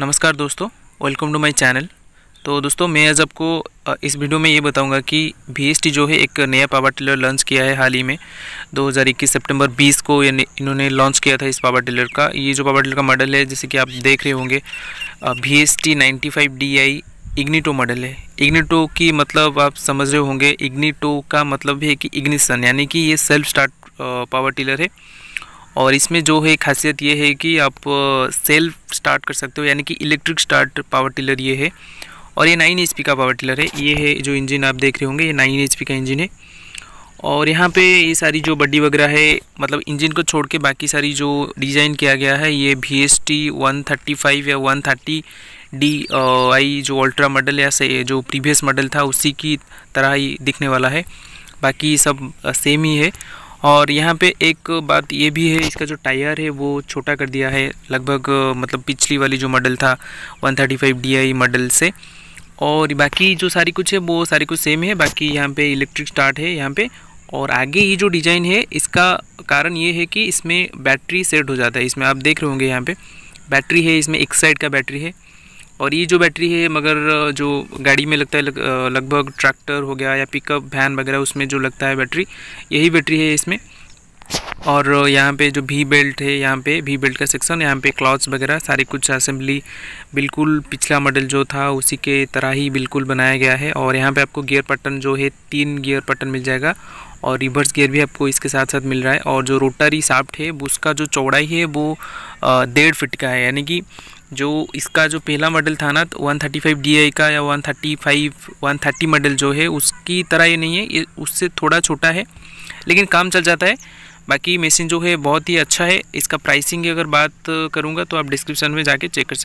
नमस्कार दोस्तों welcome to my channel तो दोस्तों मैं आज आपको इस वीडियो में ये बताऊंगा कि वी जो है एक नया पावर टिलर लॉन्च किया है हाल ही में 2021 सितंबर 20 को ये इन्होंने लॉन्च किया था इस पावर टिलर का ये जो पावर टिलर का मॉडल है जैसे कि आप देख रहे होंगे V S T five D I Ignito model है इग्निटो की मतलब आप समझ रहे होंगे इग्निटो का मतलब है कि इग्निशन यानी कि ये सेल्फ स्टार्ट पावर टिलर है और इसमें जो है खासियत ये है कि आप सेल्फ स्टार्ट कर सकते हो यानी कि इलेक्ट्रिक स्टार्ट पावर टिलर ये है और ये नाइन एच का पावर टिलर है ये है जो इंजन आप देख रहे होंगे ये नाइन एच का इंजन है और यहाँ पे ये सारी जो बड्डी वगैरह है मतलब इंजन को छोड़ के बाकी सारी जो डिज़ाइन किया गया है ये भी S T one thirty five या वन थर्टी डी आई जो अल्ट्रा मॉडल या से जो प्रीवियस मॉडल था उसी की तरह ही दिखने वाला है बाकी सब सेम ही है और यहाँ पे एक बात ये भी है इसका जो टायर है वो छोटा कर दिया है लगभग मतलब पिछली वाली जो मॉडल था 135 थर्टी मॉडल से और बाकी जो सारी कुछ है वो सारी कुछ सेम है बाकी यहाँ पे इलेक्ट्रिक स्टार्ट है यहाँ पे और आगे ये जो डिज़ाइन है इसका कारण ये है कि इसमें बैटरी सेट हो जाता है इसमें आप देख रहे होंगे यहाँ पे बैटरी है इसमें एक साइड का बैटरी है और ये जो बैटरी है मगर जो गाड़ी में लगता है लग, लगभग ट्रैक्टर हो गया या पिकअप वैन वगैरह उसमें जो लगता है बैटरी यही बैटरी है इसमें और यहाँ पे जो भी बेल्ट है यहाँ पे भी बेल्ट का सेक्शन यहाँ पे क्लॉथ्स वगैरह सारी कुछ असेंबली बिल्कुल पिछला मॉडल जो था उसी के तरह ही बिल्कुल बनाया गया है और यहाँ पे आपको गियर पटन जो है तीन गियर पटन मिल जाएगा और रिवर्स गियर भी आपको इसके साथ साथ मिल रहा है और जो रोटरी साफ्ट है उसका जो चौड़ाई है वो डेढ़ फिट का है यानी कि जो इसका जो पहला मॉडल था ना तो वन थर्टी फाइव डी का या one thirty five one thirty model जो है उसकी तरह ये नहीं है ये उससे थोड़ा छोटा है लेकिन काम चल जाता है बाकी मशीन जो है बहुत ही अच्छा है इसका प्राइसिंग की अगर बात करूँगा तो आप डिस्क्रिप्शन में जाके चेक कर सकते